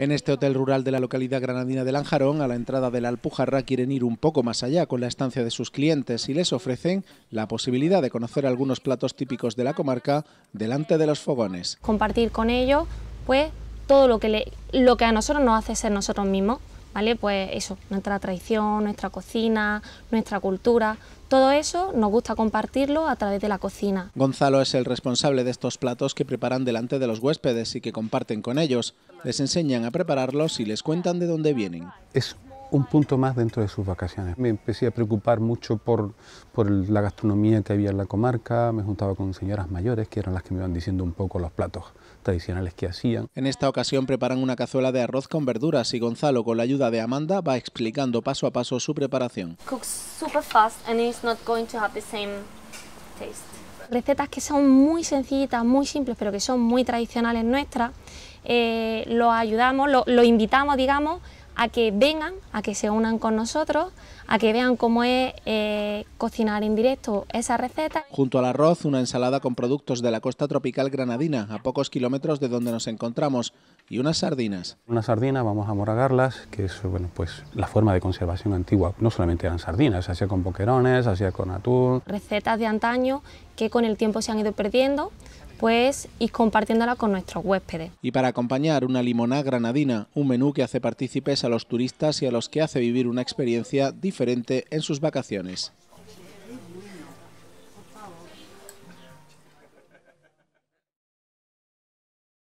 En este hotel rural de la localidad granadina de Lanjarón, a la entrada de la Alpujarra, quieren ir un poco más allá con la estancia de sus clientes y les ofrecen la posibilidad de conocer algunos platos típicos de la comarca delante de los fogones. Compartir con ellos, pues, todo lo que, lo que a nosotros nos hace ser nosotros mismos ¿vale? Pues eso, nuestra tradición, nuestra cocina, nuestra cultura, todo eso nos gusta compartirlo a través de la cocina. Gonzalo es el responsable de estos platos que preparan delante de los huéspedes y que comparten con ellos. Les enseñan a prepararlos y les cuentan de dónde vienen un punto más dentro de sus vacaciones. Me empecé a preocupar mucho por, por, la gastronomía que había en la comarca, me juntaba con señoras mayores que eran las que me iban diciendo un poco los platos tradicionales que hacían. En esta ocasión preparan una cazuela de arroz con verduras y Gonzalo con la ayuda de Amanda va explicando paso a paso su preparación. Recetas que son muy sencillitas, muy simples, pero que son muy tradicionales nuestras. Eh, ...lo ayudamos, lo invitamos, digamos, a que vengan, a que se unan con nosotros, a que vean cómo es eh, cocinar en directo esa receta. Junto al arroz, una ensalada con productos de la costa tropical granadina, a pocos kilómetros de donde nos encontramos, y unas sardinas. "...una sardina, vamos a moragarlas, que es bueno, pues, la forma de conservación antigua. No solamente eran sardinas, se hacía con boquerones, se hacía con atún. Recetas de antaño que con el tiempo se han ido perdiendo, pues y compartiéndola con nuestros huéspedes. Y para acompañar una limonada granadina, un menú que hace partícipes a los turistas y a los que hace vivir una experiencia diferente en sus vacaciones.